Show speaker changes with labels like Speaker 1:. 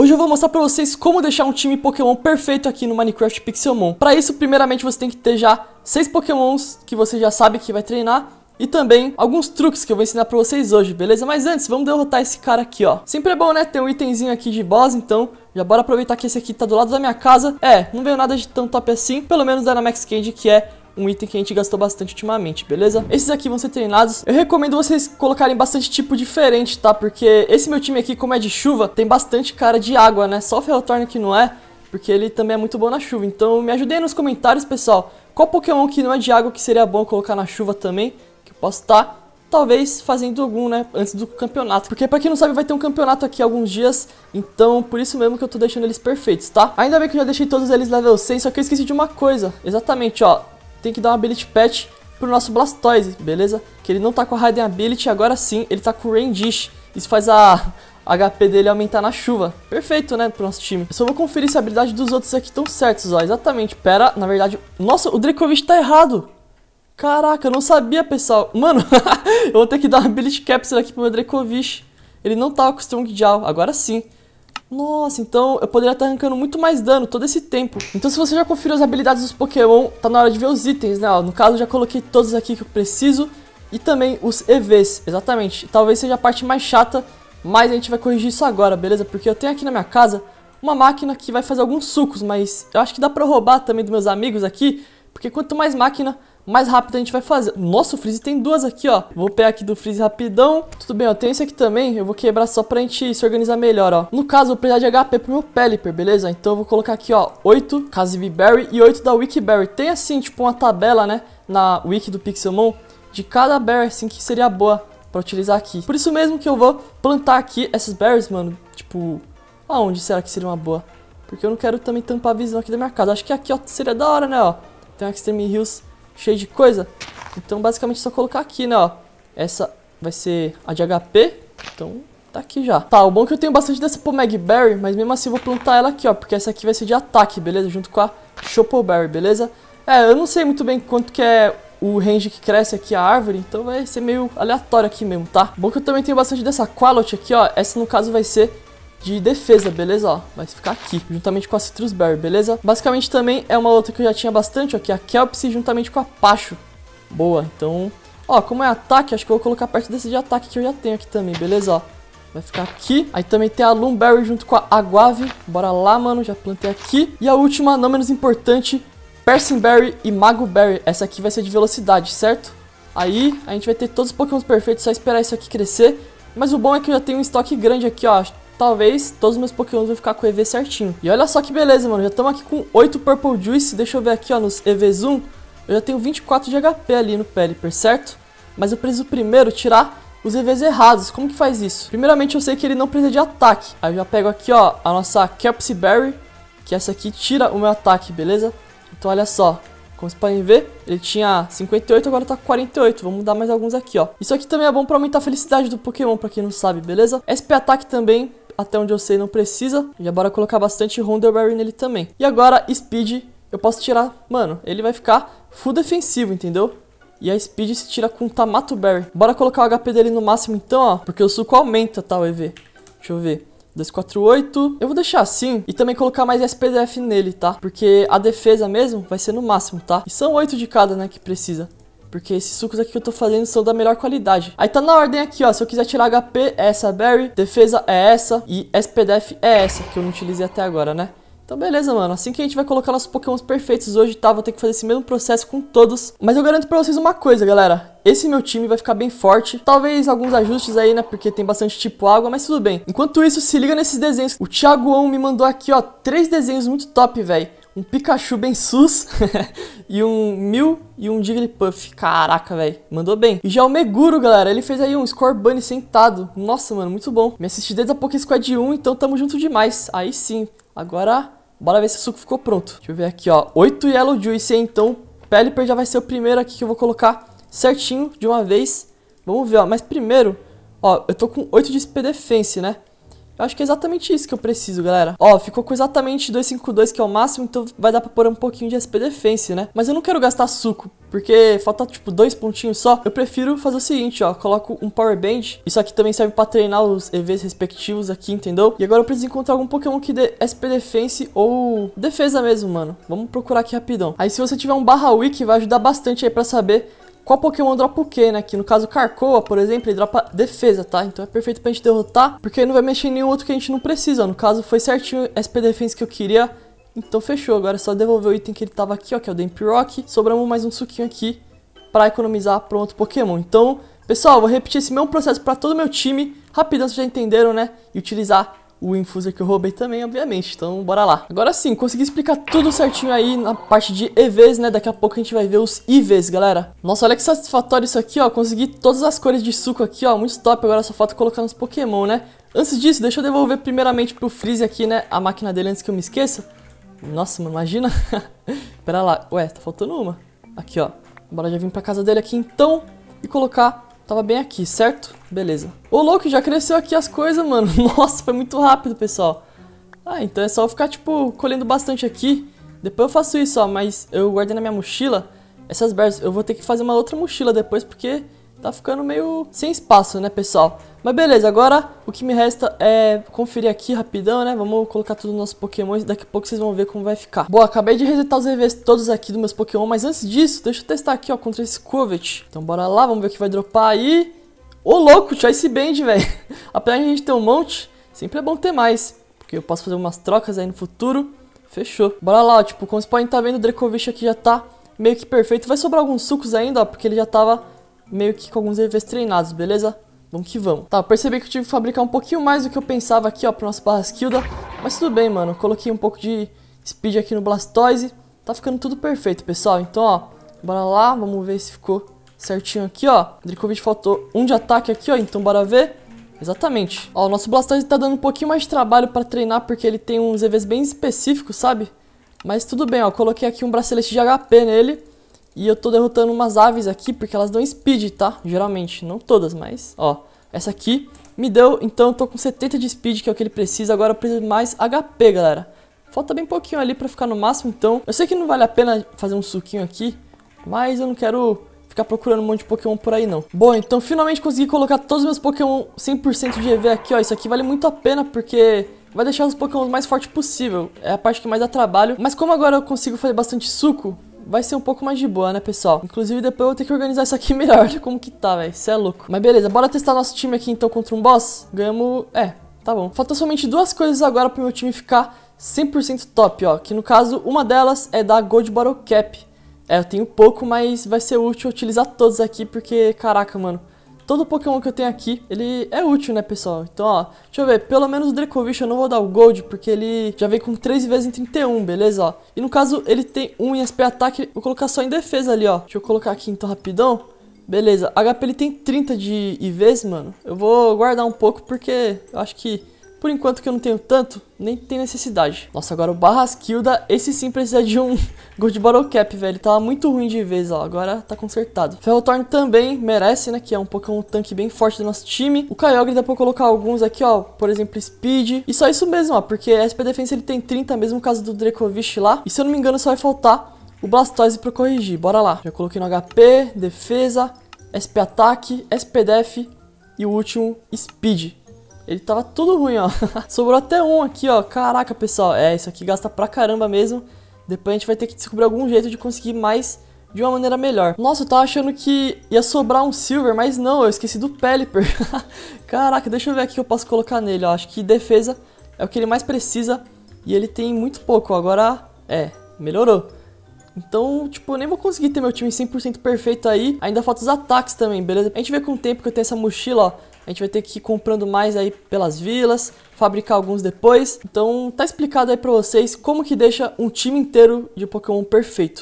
Speaker 1: Hoje eu vou mostrar pra vocês como deixar um time Pokémon perfeito aqui no Minecraft Pixelmon. Para isso, primeiramente você tem que ter já 6 Pokémons que você já sabe que vai treinar e também alguns truques que eu vou ensinar pra vocês hoje, beleza? Mas antes, vamos derrotar esse cara aqui, ó. Sempre é bom, né, ter um itemzinho aqui de boss, então já bora aproveitar que esse aqui tá do lado da minha casa. É, não veio nada de tão top assim, pelo menos da Max Candy, que é um item que a gente gastou bastante ultimamente, beleza? Esses aqui vão ser treinados. Eu recomendo vocês colocarem bastante tipo diferente, tá? Porque esse meu time aqui, como é de chuva, tem bastante cara de água, né? Só o Ferrotorn que não é, porque ele também é muito bom na chuva. Então me ajudem nos comentários, pessoal. Qual Pokémon que não é de água que seria bom colocar na chuva também? Que eu posso estar... Tá talvez fazendo algum, né, antes do campeonato. Porque para quem não sabe, vai ter um campeonato aqui alguns dias, então por isso mesmo que eu tô deixando eles perfeitos, tá? Ainda bem que eu já deixei todos eles level 100, só que eu esqueci de uma coisa. Exatamente, ó, tem que dar uma ability patch pro nosso Blastoise, beleza? Que ele não tá com a Raiden Ability, agora sim, ele tá com dish Isso faz a HP dele aumentar na chuva. Perfeito, né, pro nosso time. Eu só vou conferir se a habilidade dos outros aqui estão certos, ó. Exatamente, pera, na verdade... Nossa, o Dracovich tá errado! Caraca, eu não sabia, pessoal. Mano, eu vou ter que dar uma Ability Capsule aqui pro meu Dracovich. Ele não tá com o Strong Jaw, agora sim. Nossa, então eu poderia estar arrancando muito mais dano todo esse tempo. Então se você já conferiu as habilidades dos Pokémon, tá na hora de ver os itens, né? no caso, já coloquei todos aqui que eu preciso. E também os EVs, exatamente. Talvez seja a parte mais chata, mas a gente vai corrigir isso agora, beleza? Porque eu tenho aqui na minha casa uma máquina que vai fazer alguns sucos, mas eu acho que dá pra roubar também dos meus amigos aqui. Porque quanto mais máquina, mais rápido a gente vai fazer. Nossa, o Freeze tem duas aqui, ó. Vou pegar aqui do Freeze rapidão. Tudo bem, ó. Tem esse aqui também. Eu vou quebrar só pra gente se organizar melhor, ó. No caso, eu vou precisar de HP pro meu Pelipper, beleza? Então eu vou colocar aqui, ó, 8 Kazib Berry e 8 da Wikiberry. Tem assim, tipo, uma tabela, né? Na wiki do Pixelmon de cada berry, assim, que seria boa pra utilizar aqui. Por isso mesmo que eu vou plantar aqui essas berries, mano. Tipo, aonde será que seria uma boa? Porque eu não quero também tampar a visão aqui da minha casa. Acho que aqui, ó, seria da hora, né, ó. Tem uma Extreme Hills cheio de coisa. Então, basicamente, é só colocar aqui, né, ó. Essa vai ser a de HP. Então, tá aqui já. Tá, o bom é que eu tenho bastante dessa Pomeg Berry, mas mesmo assim eu vou plantar ela aqui, ó. Porque essa aqui vai ser de ataque, beleza? Junto com a Chopoberry, beleza? É, eu não sei muito bem quanto que é o range que cresce aqui a árvore, então vai ser meio aleatório aqui mesmo, tá? Bom que eu também tenho bastante dessa Qualot aqui, ó. Essa, no caso, vai ser de defesa, beleza? Ó, vai ficar aqui, juntamente com a Citrus Berry, beleza? Basicamente também é uma outra que eu já tinha bastante, aqui a Kelpsy juntamente com a Pacho. Boa, então... Ó, como é ataque, acho que eu vou colocar perto desse de ataque que eu já tenho aqui também, beleza? Ó, vai ficar aqui. Aí também tem a Lumberry junto com a Aguave. Bora lá, mano, já plantei aqui. E a última, não menos importante, Berry e Magoberry. Essa aqui vai ser de velocidade, certo? Aí a gente vai ter todos os pokémons perfeitos, só esperar isso aqui crescer. Mas o bom é que eu já tenho um estoque grande aqui, ó talvez todos os meus Pokémon vão ficar com o EV certinho. E olha só que beleza, mano. Já estamos aqui com 8 Purple Juice. Deixa eu ver aqui, ó, nos EVs um Eu já tenho 24 de HP ali no Pelipper, certo? Mas eu preciso primeiro tirar os EVs errados. Como que faz isso? Primeiramente, eu sei que ele não precisa de ataque. Aí eu já pego aqui, ó, a nossa Capsy Berry, que essa aqui tira o meu ataque, beleza? Então, olha só. Como vocês podem ver, ele tinha 58, agora tá 48. Vamos mudar mais alguns aqui, ó. Isso aqui também é bom pra aumentar a felicidade do Pokémon, pra quem não sabe, beleza? SP Ataque também até onde eu sei não precisa. Já bora colocar bastante Rondelberry nele também. E agora, Speed, eu posso tirar... Mano, ele vai ficar full defensivo, entendeu? E a Speed se tira com Tamato Berry. Bora colocar o HP dele no máximo então, ó. Porque o suco aumenta, tá, o EV. Deixa eu ver. 248. Eu vou deixar assim. E também colocar mais SPDF nele, tá? Porque a defesa mesmo vai ser no máximo, tá? E são 8 de cada, né, que precisa. Porque esses sucos aqui que eu tô fazendo são da melhor qualidade. Aí tá na ordem aqui, ó. Se eu quiser tirar HP, é essa Berry. Defesa é essa. E SPDF é essa, que eu não utilizei até agora, né? Então beleza, mano. Assim que a gente vai colocar nossos pokémons perfeitos hoje, tá? Vou ter que fazer esse mesmo processo com todos. Mas eu garanto pra vocês uma coisa, galera. Esse meu time vai ficar bem forte. Talvez alguns ajustes aí, né? Porque tem bastante tipo água, mas tudo bem. Enquanto isso, se liga nesses desenhos. O Thiago On me mandou aqui, ó, três desenhos muito top, velho um Pikachu bem sus e um Mil e um Jigglypuff. Caraca, velho, mandou bem. E já o Meguro, galera, ele fez aí um Score Bunny sentado. Nossa, mano, muito bom. Me assisti desde a Poké Squad 1, então tamo junto demais. Aí sim, agora bora ver se o suco ficou pronto. Deixa eu ver aqui, ó, 8 Yellow Juice, então Pelipper já vai ser o primeiro aqui que eu vou colocar certinho de uma vez. Vamos ver, ó, mas primeiro, ó, eu tô com 8 de SP Defense, né? Eu acho que é exatamente isso que eu preciso, galera. Ó, ficou com exatamente 252, que é o máximo, então vai dar pra pôr um pouquinho de SP Defense, né? Mas eu não quero gastar suco, porque falta, tipo, dois pontinhos só. Eu prefiro fazer o seguinte, ó. Coloco um Power Band. Isso aqui também serve pra treinar os EVs respectivos aqui, entendeu? E agora eu preciso encontrar algum Pokémon que dê SP Defense ou defesa mesmo, mano. Vamos procurar aqui rapidão. Aí se você tiver um barra wiki, vai ajudar bastante aí pra saber qual Pokémon dropa o quê, né? Que no caso Carcoa, por exemplo, ele dropa defesa, tá? Então é perfeito pra gente derrotar, porque não vai mexer em nenhum outro que a gente não precisa. No caso, foi certinho SP Defense que eu queria. Então fechou, agora é só devolver o item que ele tava aqui, ó, que é o Rock. Sobramos mais um suquinho aqui pra economizar pra outro Pokémon. Então, pessoal, vou repetir esse mesmo processo pra todo o meu time. Rapidão, vocês já entenderam, né? E utilizar o infuser que eu roubei também, obviamente. Então, bora lá. Agora sim, consegui explicar tudo certinho aí na parte de EVs, né? Daqui a pouco a gente vai ver os IVs, galera. Nossa, olha que satisfatório isso aqui, ó. Consegui todas as cores de suco aqui, ó. Muito top. Agora só falta colocar nos Pokémon, né? Antes disso, deixa eu devolver primeiramente pro Freeze aqui, né? A máquina dele antes que eu me esqueça. Nossa, mano, imagina. Pera lá. Ué, tá faltando uma. Aqui, ó. Bora já vir pra casa dele aqui, então. E colocar Tava bem aqui, certo? Beleza. Ô, louco, já cresceu aqui as coisas, mano. Nossa, foi muito rápido, pessoal. Ah, então é só eu ficar, tipo, colhendo bastante aqui. Depois eu faço isso, ó, mas eu guardei na minha mochila essas berries. Eu vou ter que fazer uma outra mochila depois, porque Tá ficando meio sem espaço, né, pessoal? Mas beleza, agora o que me resta é conferir aqui rapidão, né? Vamos colocar todos os nossos pokémons e daqui a pouco vocês vão ver como vai ficar. Bom, acabei de resetar os EVs todos aqui dos meus pokémon, mas antes disso, deixa eu testar aqui, ó, contra esse Covet. Então bora lá, vamos ver o que vai dropar aí. Ô, louco, Choice Band, velho. Apesar de a gente ter um monte, sempre é bom ter mais, porque eu posso fazer umas trocas aí no futuro. Fechou. Bora lá, ó, tipo, como vocês podem estar tá vendo, o Dracovish aqui já tá meio que perfeito. Vai sobrar alguns sucos ainda, ó, porque ele já tava meio que com alguns EVs treinados, beleza? Vamos que vamos. Tá, percebi que eu tive que fabricar um pouquinho mais do que eu pensava aqui, ó, pra nossa barrasquilda. Mas tudo bem, mano. Coloquei um pouco de speed aqui no Blastoise. Tá ficando tudo perfeito, pessoal. Então, ó, bora lá. Vamos ver se ficou certinho aqui, ó. Dracovic faltou um de ataque aqui, ó. Então, bora ver. Exatamente. Ó, o nosso Blastoise tá dando um pouquinho mais de trabalho pra treinar, porque ele tem uns EVs bem específicos, sabe? Mas tudo bem, ó. Coloquei aqui um bracelete de HP nele. E eu tô derrotando umas aves aqui porque elas dão speed, tá? Geralmente, não todas, mas ó, essa aqui me deu, então eu tô com 70 de speed, que é o que ele precisa, agora eu preciso mais HP, galera. Falta bem pouquinho ali pra ficar no máximo, então eu sei que não vale a pena fazer um suquinho aqui, mas eu não quero ficar procurando um monte de Pokémon por aí não. Bom, então finalmente consegui colocar todos os meus Pokémon 100% de EV aqui, ó. Isso aqui vale muito a pena porque vai deixar os Pokémon mais fortes possível. É a parte que mais dá trabalho. Mas como agora eu consigo fazer bastante suco, vai ser um pouco mais de boa, né, pessoal? Inclusive, depois eu vou ter que organizar isso aqui melhor. Olha como que tá, velho. Isso é louco. Mas beleza, bora testar nosso time aqui então contra um boss? Ganhamos... É, tá bom. Faltam somente duas coisas agora pro meu time ficar 100% top, ó. Que no caso, uma delas é da Gold Bottle Cap. É, eu tenho pouco, mas vai ser útil utilizar todos aqui, porque, caraca, mano, todo Pokémon que eu tenho aqui, ele é útil, né, pessoal? Então, ó, deixa eu ver, pelo menos o Dracovish eu não vou dar o Gold, porque ele já vem com 3 vezes em 31, beleza, ó. E no caso, ele tem 1 em SP ataque, vou colocar só em defesa ali, ó. Deixa eu colocar aqui então rapidão. Beleza, HP ele tem 30 de IVs, mano. Eu vou guardar um pouco porque eu acho que por enquanto que eu não tenho tanto, nem tem necessidade. Nossa, agora o Barrasquilda, esse sim precisa de um Gold Bottle Cap, velho. Tava tá muito ruim de vez, ó. Agora tá consertado. Ferrothorn também merece, né? Que é um Pokémon tanque bem forte do nosso time. O Kyogre dá pra colocar alguns aqui, ó. Por exemplo, Speed. E só isso mesmo, ó. Porque SP Defense ele tem 30, mesmo caso do Dracovish lá. E se eu não me engano, só vai faltar o Blastoise pra corrigir. Bora lá. Já coloquei no HP, defesa, SP ataque, sp Def e o último, Speed. Ele tava tudo ruim, ó. Sobrou até um aqui, ó. Caraca, pessoal. É, isso aqui gasta pra caramba mesmo. Depois a gente vai ter que descobrir algum jeito de conseguir mais de uma maneira melhor. Nossa, eu tava achando que ia sobrar um silver, mas não, eu esqueci do Pelipper. Caraca, deixa eu ver aqui o que eu posso colocar nele, ó. Acho que defesa é o que ele mais precisa e ele tem muito pouco. Agora, é, melhorou. Então, tipo, eu nem vou conseguir ter meu time 100% perfeito aí. Ainda falta os ataques também, beleza? A gente vê com o tempo que eu tenho essa mochila, ó. A gente vai ter que ir comprando mais aí pelas vilas, fabricar alguns depois. Então, tá explicado aí pra vocês como que deixa um time inteiro de Pokémon perfeito.